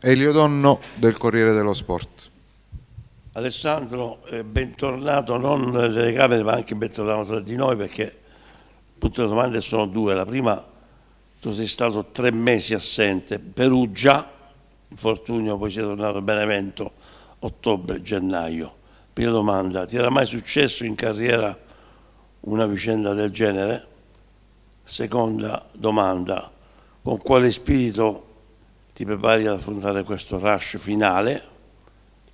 Elio Donno del Corriere dello Sport. Alessandro, eh, bentornato non nelle Camere ma anche bentornato tra di noi perché tutte le domande sono due. La prima, tu sei stato tre mesi assente, Perugia, infortunio, poi sei tornato a Benevento, ottobre, gennaio. Prima domanda, ti era mai successo in carriera una vicenda del genere? Seconda domanda, con quale spirito ti prepari ad affrontare questo rush finale.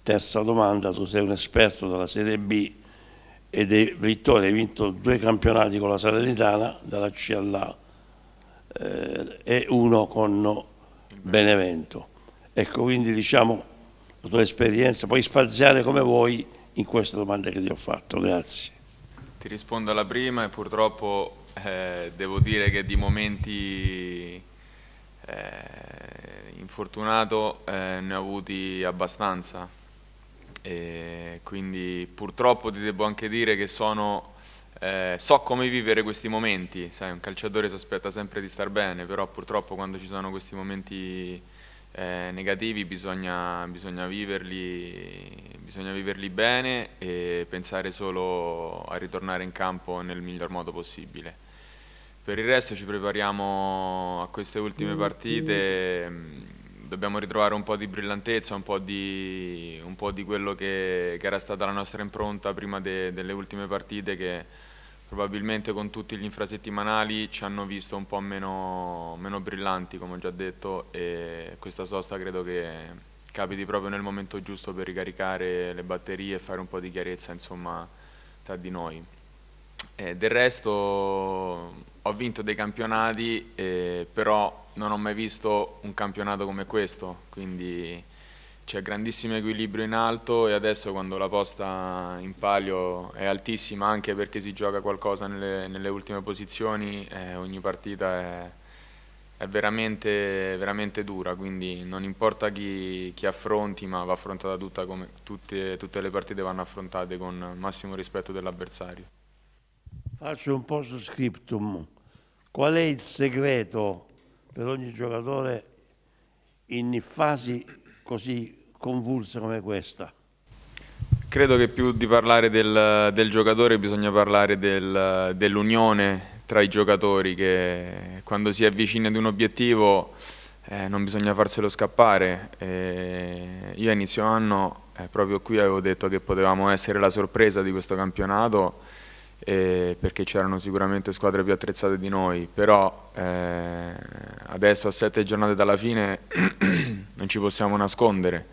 Terza domanda, tu sei un esperto della Serie B e dei Vittoria, hai vinto due campionati con la Salernitana, dalla C alla eh, e uno con Benevento. Ecco, quindi diciamo la tua esperienza, puoi spaziare come vuoi in queste domande che ti ho fatto, grazie. Ti rispondo alla prima e purtroppo eh, devo dire che di momenti eh, infortunato eh, ne ho avuti abbastanza e quindi purtroppo ti devo anche dire che sono, eh, so come vivere questi momenti, sai un calciatore si aspetta sempre di star bene, però purtroppo quando ci sono questi momenti eh, negativi bisogna, bisogna, viverli, bisogna viverli bene e pensare solo a ritornare in campo nel miglior modo possibile. Per il resto ci prepariamo a queste ultime mm, partite, mm. Mm, dobbiamo ritrovare un po' di brillantezza, un po' di, un po di quello che, che, era stata la nostra impronta prima de, delle ultime partite che probabilmente con tutti gli infrasettimanali ci hanno visto un po' meno, meno brillanti come ho già detto e questa sosta credo che capiti proprio nel momento giusto per ricaricare le batterie e fare un po' di chiarezza insomma, tra di noi. Eh, del resto ho vinto dei campionati, eh, però non ho mai visto un campionato come questo, quindi c'è grandissimo equilibrio in alto e adesso quando la posta in palio è altissima anche perché si gioca qualcosa nelle, nelle ultime posizioni, eh, ogni partita è, è veramente, veramente, dura, quindi non importa chi, chi affronti, ma va affrontata tutta come tutte, tutte le partite vanno affrontate con massimo rispetto dell'avversario. Faccio un po' su scriptum. Qual è il segreto per ogni giocatore in fasi così convulse come questa? Credo che più di parlare del, del giocatore bisogna parlare del, dell'unione tra i giocatori che quando si avvicina ad un obiettivo eh, non bisogna farselo scappare. Eh, io a inizio anno eh, proprio qui avevo detto che potevamo essere la sorpresa di questo campionato eh, perché c'erano sicuramente squadre più attrezzate di noi, però eh, adesso a sette giornate dalla fine non ci possiamo nascondere,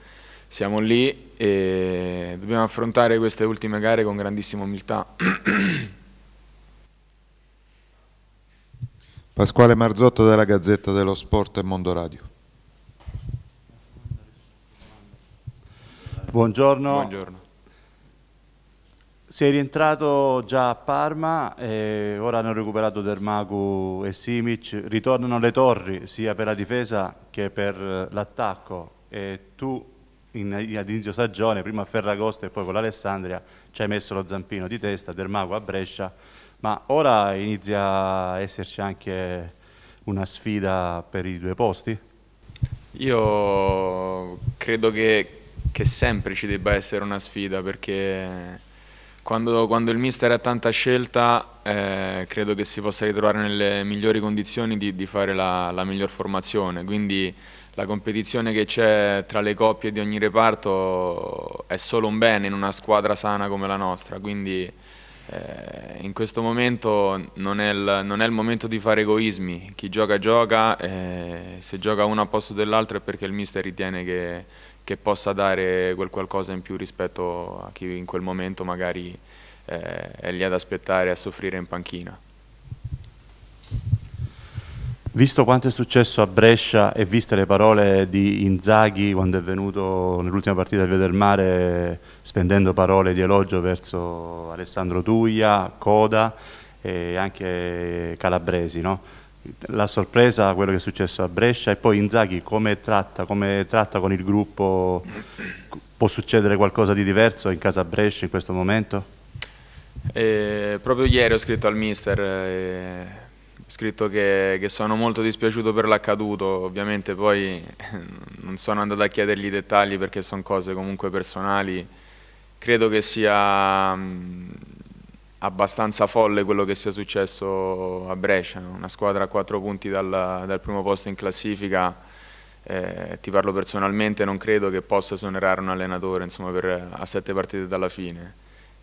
siamo lì e dobbiamo affrontare queste ultime gare con grandissima umiltà. Pasquale Marzotto della Gazzetta dello Sport e Mondo Radio. Buongiorno. Buongiorno. Sei rientrato già a Parma, eh, ora hanno recuperato Dermacu e Simic, ritornano le torri sia per la difesa che per l'attacco. E tu in, ad inizio stagione, prima a Ferragosto e poi con l'Alessandria, ci hai messo lo zampino di testa, Dermacu a Brescia, ma ora inizia a esserci anche una sfida per i due posti? Io credo che, che sempre ci debba essere una sfida perché quando, quando il mister ha tanta scelta eh, credo che si possa ritrovare nelle migliori condizioni di, di fare la, la, miglior formazione, quindi la competizione che c'è tra le coppie di ogni reparto è solo un bene in una squadra sana come la nostra, quindi eh, in questo momento non è, il, non è, il, momento di fare egoismi, chi gioca gioca, eh, se gioca uno a posto dell'altro è perché il mister ritiene che che possa dare quel qualcosa in più rispetto a chi in quel momento magari eh, è lì ad aspettare a soffrire in panchina. Visto quanto è successo a Brescia e viste le parole di Inzaghi quando è venuto nell'ultima partita a Via del Mare spendendo parole di elogio verso Alessandro Tuglia, Coda e anche Calabresi, no? la sorpresa quello che è successo a Brescia e poi Inzaghi come tratta, come tratta con il gruppo, può succedere qualcosa di diverso in casa Brescia in questo momento? Eh, proprio ieri ho scritto al mister, eh, ho scritto che, che, sono molto dispiaciuto per l'accaduto, ovviamente poi eh, non sono andato a chiedergli i dettagli perché sono cose comunque personali, credo che sia... Mh, mm, abbastanza folle quello che sia successo a Brescia, una squadra a quattro punti dal, dal primo posto in classifica, eh, ti parlo personalmente, non credo che possa esonerare un allenatore insomma, per, a sette partite dalla fine.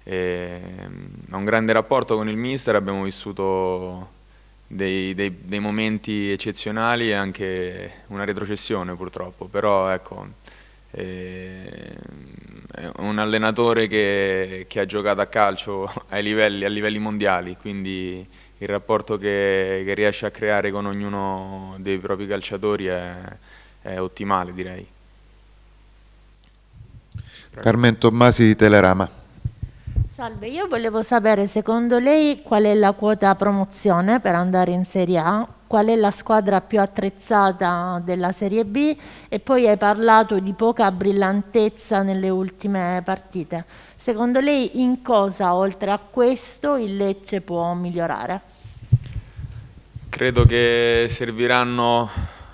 E, mm, ho un grande rapporto con il mister, abbiamo vissuto dei, dei, dei momenti eccezionali e anche una retrocessione purtroppo, però ecco e, ehm, un allenatore che, che, ha giocato a calcio ai livelli, a livelli mondiali, quindi il rapporto che, che, riesce a creare con ognuno dei propri calciatori è, è ottimale direi. Carmen Tommasi di Telerama. Salve, io volevo sapere secondo lei qual è la quota promozione per andare in Serie A qual è la squadra più attrezzata della Serie B e poi hai parlato di poca brillantezza nelle ultime partite. Secondo lei in cosa, oltre a questo, il Lecce può migliorare? Credo che serviranno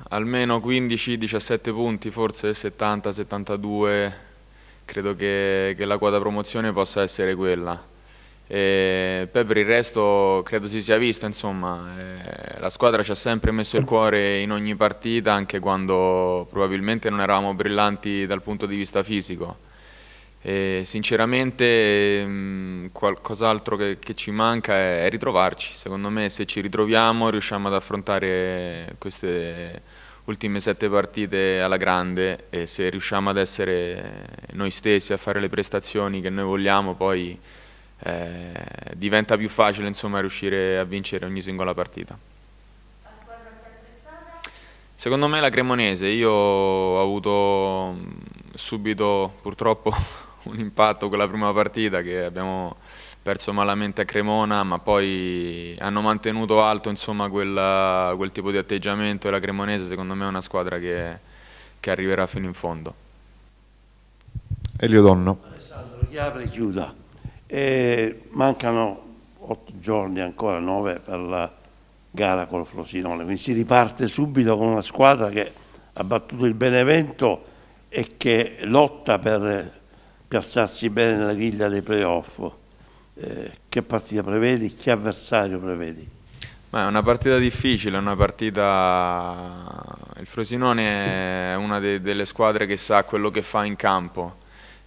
almeno 15-17 punti, forse 70-72, credo che, che la quota promozione possa essere quella e poi per il resto credo si sia vista, insomma, eh, la squadra ci ha sempre messo il cuore in ogni partita, anche quando probabilmente non eravamo brillanti dal punto di vista fisico. E sinceramente mm, qualcos'altro che, che, ci manca è, è, ritrovarci, secondo me se ci ritroviamo riusciamo ad affrontare queste ultime sette partite alla grande e se riusciamo ad essere noi stessi, a fare le prestazioni che noi vogliamo poi eh, diventa più facile insomma, riuscire a vincere ogni singola partita. Secondo me la Cremonese, io ho avuto mm, subito purtroppo un impatto con la prima partita che abbiamo perso malamente a Cremona, ma poi hanno mantenuto alto insomma, quella, quel tipo di atteggiamento e la Cremonese secondo me è una squadra che, che arriverà fino in fondo. Elio Donno. Alessandro, chiapre e chiuda. E mancano otto giorni ancora, nove per la gara col Frosinone, quindi si riparte subito con una squadra che ha battuto il Benevento e che lotta per piazzarsi bene nella griglia dei playoff. Eh, che partita prevedi? Che avversario prevedi? Ma è una partita difficile, una partita... il Frosinone è una de delle squadre che sa quello che fa in campo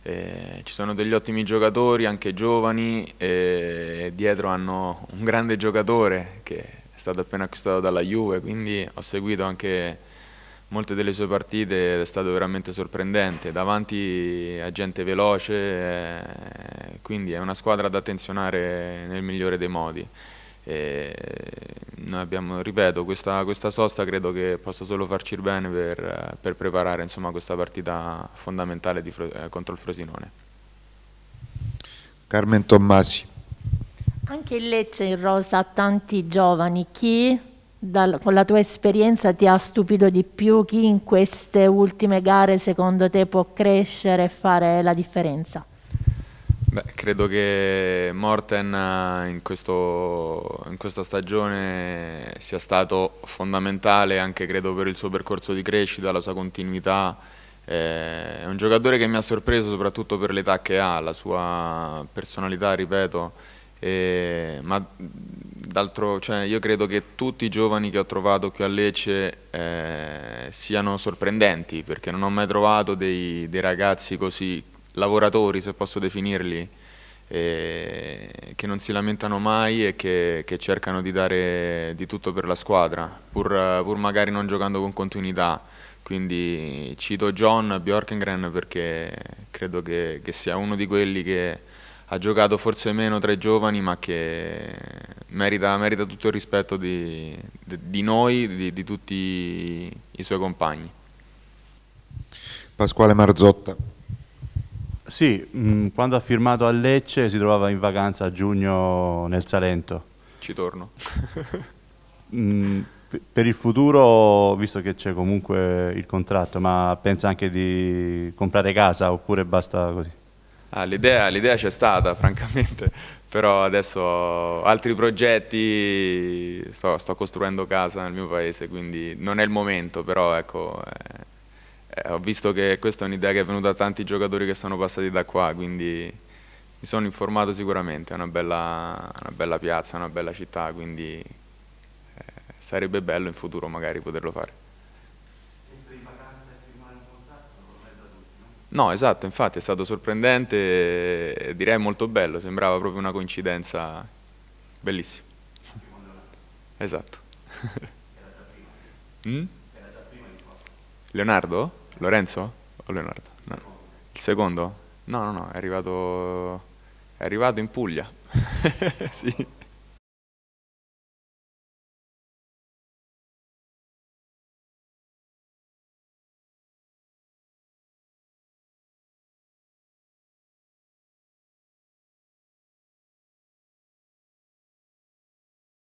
eh, ci sono degli ottimi giocatori, anche giovani, e dietro hanno un grande giocatore che è stato appena acquistato dalla Juve, quindi ho seguito anche molte delle sue partite ed è stato veramente sorprendente. Davanti a gente veloce, eh, quindi è una squadra da attenzionare nel migliore dei modi. E noi abbiamo, ripeto, questa, questa, sosta credo che possa solo farci il bene per, per preparare insomma, questa partita fondamentale di, eh, contro il Frosinone. Carmen Tommasi. Anche il Lecce in rosa ha tanti giovani, chi dal, con la tua esperienza ti ha stupito di più, chi in queste ultime gare secondo te può crescere e fare la differenza? Beh, credo che Morten eh, in, questo, in, questa stagione sia stato fondamentale anche credo, per il suo percorso di crescita, la sua continuità. Eh, è un giocatore che mi ha sorpreso soprattutto per l'età che ha, la sua personalità, ripeto, eh, ma d'altro cioè, io credo che tutti i giovani che ho trovato qui a Lecce eh, siano sorprendenti perché non ho mai trovato dei, dei ragazzi così lavoratori, se posso definirli, eh, che non si lamentano mai e che, che, cercano di dare di tutto per la squadra, pur, pur magari non giocando con continuità. Quindi cito John Bjorkengren perché credo che, che sia uno di quelli che ha giocato forse meno tra i giovani, ma che merita, merita tutto il rispetto di, di noi, di, di tutti i suoi compagni. Pasquale Marzotta. Sì, mh, mm, quando ha firmato a Lecce si trovava in vacanza a giugno nel Salento. Ci torno. mh, mm, per il futuro, visto che c'è comunque il contratto, ma pensa anche di comprare casa oppure basta così? Ah, l'idea, l'idea c'è stata, francamente, però adesso ho altri progetti, sto, sto, costruendo casa nel mio paese, quindi non è il momento, però ecco... Eh eh, ho visto che questa è un'idea che è venuta a tanti giocatori che sono passati da qua, quindi mi sono informato sicuramente, è una bella, una bella piazza, una bella città, quindi eh, sarebbe bello in futuro magari poterlo fare. No, esatto, infatti è stato sorprendente e direi molto bello, sembrava proprio una coincidenza bellissima. Esatto. Era da mm? prima. di qua. già prima Leonardo? Lorenzo o Leonardo? No. Il secondo? No, no, no, è arrivato, è arrivato in Puglia. sì.